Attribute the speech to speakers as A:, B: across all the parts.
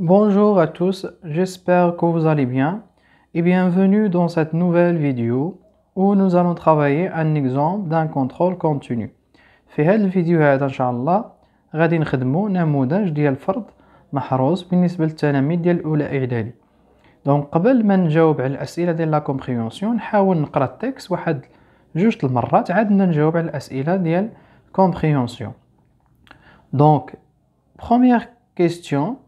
A: Bonjour à tous, j'espère que vous allez bien et bienvenue dans cette nouvelle vidéo où nous allons travailler un exemple d'un contrôle continu. في هذه الفيديو هذا إن شاء الله غادي نخدمو نموذج ديال فرض محروس بالنسبة للتلاميذ ديال الأولى إعدادي دونك قبل ما نجاوب على الأسئلة ديال لا كومبريونسيون نحاول نقرا التكست واحد جوج المرات عاد نجاوب على الأسئلة ديال كومبريونسيون دونك بروميير كيستيون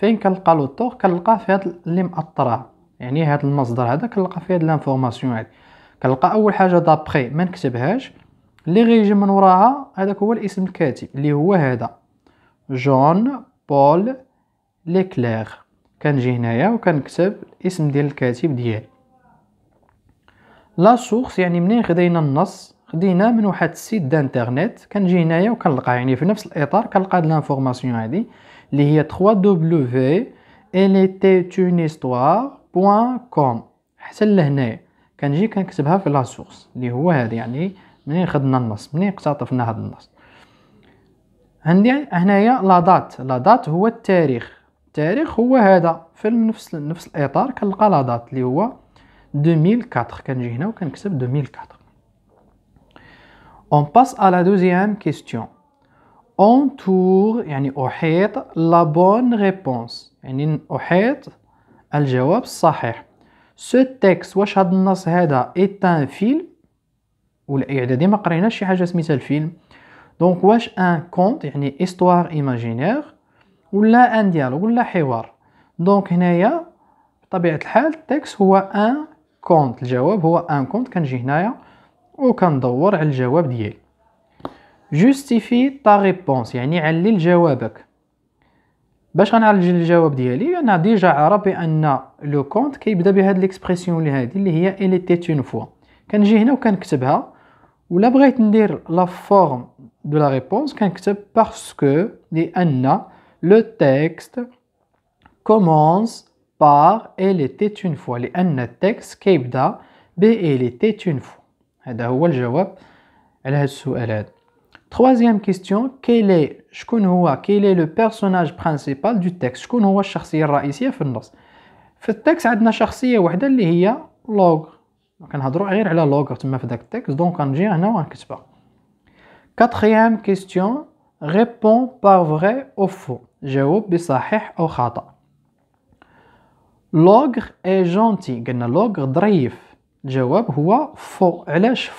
A: فين كنلقى لو طور كنلقى في هاد اللي مأطرة يعني هاد المصدر هذا كنلقى فيه هاد لانفورماسيون هادي كنلقى اول حاجه دابخي ما نكتبهاش اللي غيجي من وراها هذاك هو الاسم الكاتب اللي هو هذا جون بول ليكلير كنجي هنايا وكنكتب الاسم ديال الكاتب ديالي لا سورس يعني منين خدينا النص خدينا من واحد السيت انترنيت كنجي هنايا وكنلقى يعني في نفس الاطار كنلقى هاد لانفورماسيون هادي اللي هي 3w حتى لهنايا كنجي كنكتبها في لا سورس اللي هو هذا يعني منين خدنا النص منين اقتطفنا هذا النص عندي هنايا لا دات لا دات هو التاريخ التاريخ هو هذا في نفس نفس الاطار كنلقى لا دات اللي هو 2004 كنجي هنا وكنكتب 2004 On passe à la deuxième question. entoure يعني أحيط la bonne réponse يعني أحيط الجواب الصحيح ce texte واش هاد النص هذا est un film ولا إعدادي ما قريناش شي حاجة سميتها الفيلم دونك واش ان كونت يعني histoire imaginaire ولا ان ديالوغ ولا حوار دونك هنايا بطبيعة الحال التكست هو ان كونت الجواب هو ان كونت كنجي هنايا وكندور على الجواب ديالي جوستيفي طا ريبونس يعني علل جوابك باش غنعلل الجواب ديالي انا ديجا عارف بان لو كونت كيبدا بهاد ليكسبرسيون اللي هادي اللي هي الي تي اون فوا كنجي هنا وكنكتبها ولا بغيت ندير لا فورم دو لا ريبونس كنكتب باسكو لان لو تيكست كومونس بار الي تي اون فوا لان التكست كيبدا ب الي تي اون فوا هذا هو الجواب على هاد السؤال هذا Troisième question, quel est, quel est le personnage principal du texte شكون هو الشخصية الرئيسية في النص في التكست عندنا شخصية واحدة اللي هي كنهضروا غير على تما في داك دونك غنجي هنا وغنكتبها كاتريام كيستيون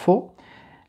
A: faux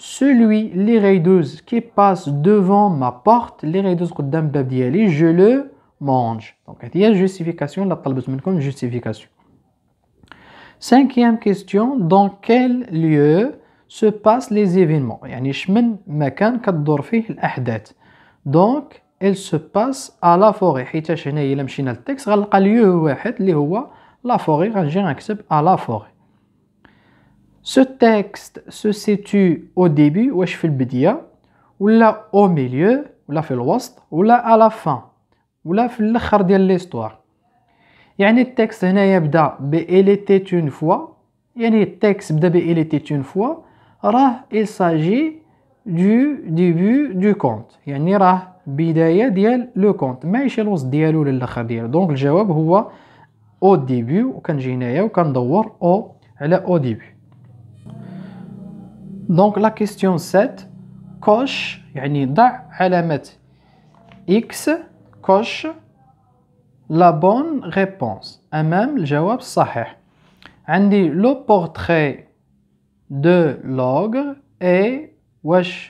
A: celui, les raideuses qui passe devant ma porte, les raideuses قدام الباب ديالي, je le mange. Donc, il y a justification, la talbus comme justification. Cinquième question, dans quel lieu se passent les événements يعني شمن مكان كتدور فيه الأحداث. Donc, elle se passe à la forêt. حيت هنايا إلا مشينا للتكست غنلقى lieu واحد اللي هو la forêt غنجي نكتب à la forêt. Ce texte se situe au début, ou في البداية, ou là au milieu, ou là في الوسط, ou là à la fin, ou là في الآخر ديال l'histoire. يعني التكست هنا يبدا بإليتيت اون فوا يعني التكست بدا بإليتيت اون فوا راه il s'agit du début du conte يعني راه بداية ديال لو كونت ماشي الوسط ديالو للآخر ديالو دونك الجواب هو او ديبي وكنجي هنايا وكندور او على او ديبي Donc la question 7, coche, il y a deux X, coche, la bonne réponse, et même, la réponse est la le portrait de l'ogre, et est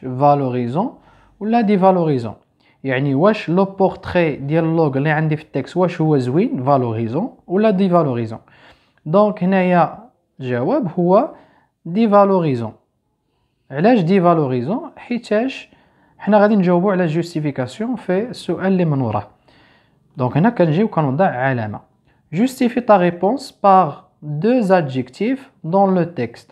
A: le valorisant ou la dévalorisant cest dire le portrait de l'ogre le texte, est valorisant ou la dévalorisant Donc, ici, la réponse est le dévalorisant. علاش دي فالوريزون حيتاش حنا غادي نجاوبو على جوستيفيكاسيون في السؤال اللي من وراه دونك هنا كنجيو كنوضع علامه جوستيفي تا ريبونس par دو ادجيكتيف دون لو تيكست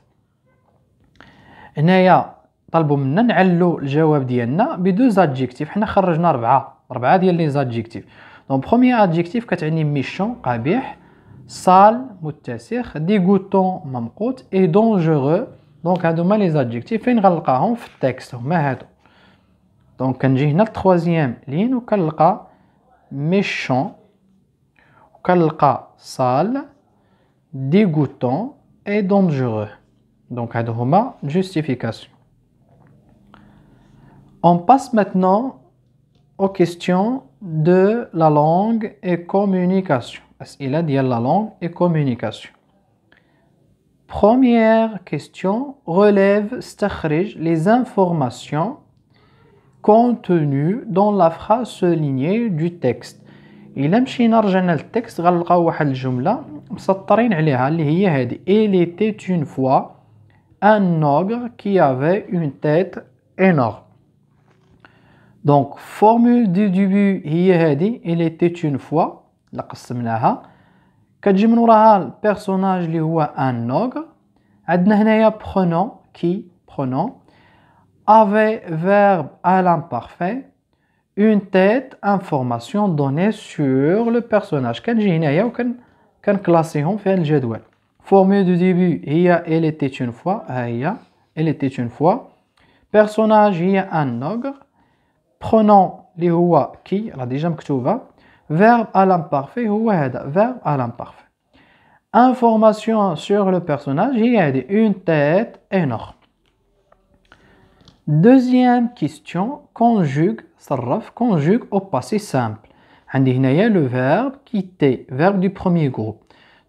A: هنايا طلبوا منا نعلو الجواب ديالنا بدوز ادجيكتيف حنا خرجنا ربعه ربعه ديال لي زادجيكتيف دونك بروميير ادجيكتيف كتعني ميشون قبيح سال متسخ ديغوتون ممقوت اي دونجورو Donc هادو les adjectifs زادجيكتيف فين غنلقاهم في التكست هما هادو دونك كنجي هنا méchant وكنلقى sale dégoûtant et dangereux donc هادو justification on passe maintenant aux questions de la langue et communication. Est-ce qu'il a dit la langue et communication Première question relève les informations contenues dans la phrase soulignée du texte. إلا مشينا رجعنا للتكست غنلقاو واحد الجملة مسطرين عليها اللي هي هادي il était une fois un ogre qui avait une tête énorme donc formule du début هي هادي il était une fois la قسمناها Kadjimunurahal, personnage, il y un ogre. Adnénéa, qui, pronom, Avec verbe à l'imparfait, une tête, information donnée sur le personnage. Kadjimunurahal, il y a une classe, on fait un Formule du début, il elle était une fois. Il elle était une fois. Personnage, il un ogre. prenant il y qui, la a déjà tu verbe à l'imparfait ou verbe à l'imparfait information sur le personnage il y a une tête énorme deuxième question conjugue صرف conjugue au passé simple y a le verbe qui était verbe du premier groupe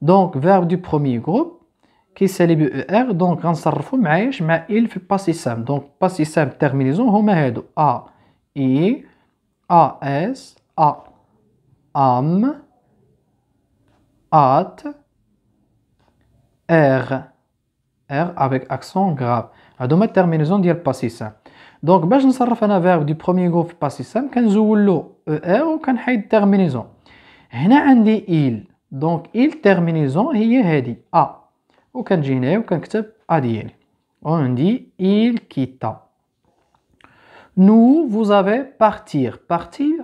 A: donc verbe du premier groupe qui s'élève er donc en مع mais il في passé simple donc passé simple terminaison هما a i a s a am, at, er. Er avec accent grave. A donc terminaison dire passé simple. Donc, je vais faire un verbe du premier groupe passé simple. Quand je er ou je terminaison. Hina andi il. Donc, il terminaison, il est dit A. Ou quand gine ou a On dit il quitta. Nous, vous avez partir. Partir.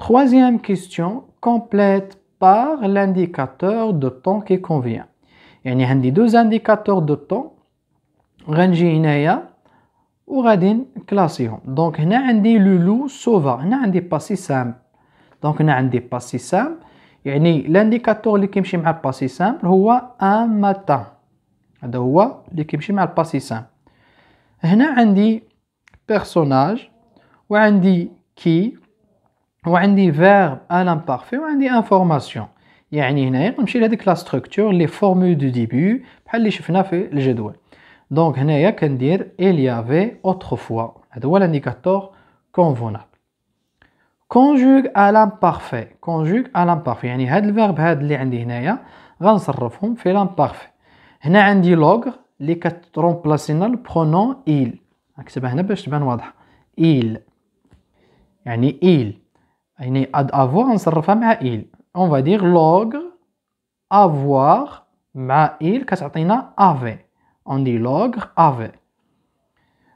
A: Troisième question, complète par l'indicateur de temps qui convient. y a deux indicateurs de temps غنجي هنايا وغادي نكلاسيهم دونك هنا عندي لو لو سوفا هنا عندي Il y دونك a عندي simple. simple. يعني لانديكاتور اللي كيمشي مع هو هذا هو اللي كيمشي مع هنا وعندي فيرب ان امبارفي وعندي انفورماسيون يعني هنايا نمشي لهذيك لا ستركتور لي فورمول دو ديبي بحال اللي شفنا في الجدول دونك هنايا كندير اليافي اوتروفوا هذا هو لانديكاتور كونفونابل كونجوغ ا لامبارفي كونجوغ ا لامبارفي يعني هاد الفيرب هاد اللي عندي هنايا غنصرفهم في لامبارفي هنا عندي لوغر اللي كترومبلاسينا البرونون ايل نكتبها هنا باش تبان واضحه ايل يعني ايل avoir il on va dire l'ogre, avoir ma il a avait on dit l'ogre, avait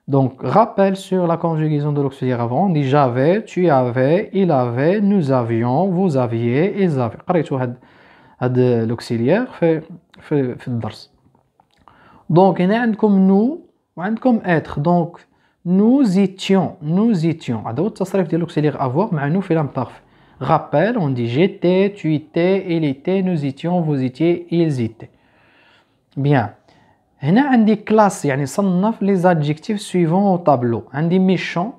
A: donc rappel sur la conjugaison de l'auxiliaire avant on dit j'avais tu avais il avait nous avions vous aviez ils avaient قريتوا هاد هاد l'auxiliaire fait في في Donc, هنا عندكم nous comme être donc nous étions, nous étions. À d'autres, ça de réfère à avoir, mais nous c'est parfait. Rappel, on dit j'étais, tu étais, il était, nous étions, vous étiez, ils étaient. Bien. On des classes. Il les neuf les adjectifs suivants au tableau. Un des méchants,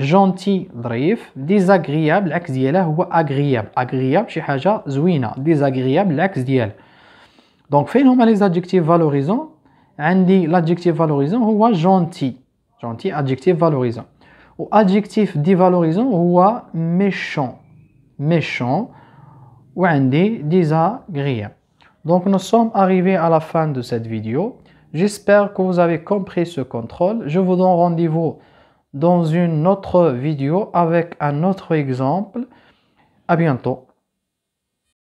A: gentil, drave, désagréable, agréable ou agréable. Agréable, c'est quelque chose de Désagréable, Donc, faisons les adjectifs valorisants. On dit l'adjectif valorisant, ou gentil gentil, adjectif valorisant. Ou adjectif dévalorisant ou à méchant. Méchant ou désagréable. Donc nous sommes arrivés à la fin de cette vidéo. J'espère que vous avez compris ce contrôle. Je vous donne rendez-vous dans une autre vidéo avec un autre exemple. À bientôt.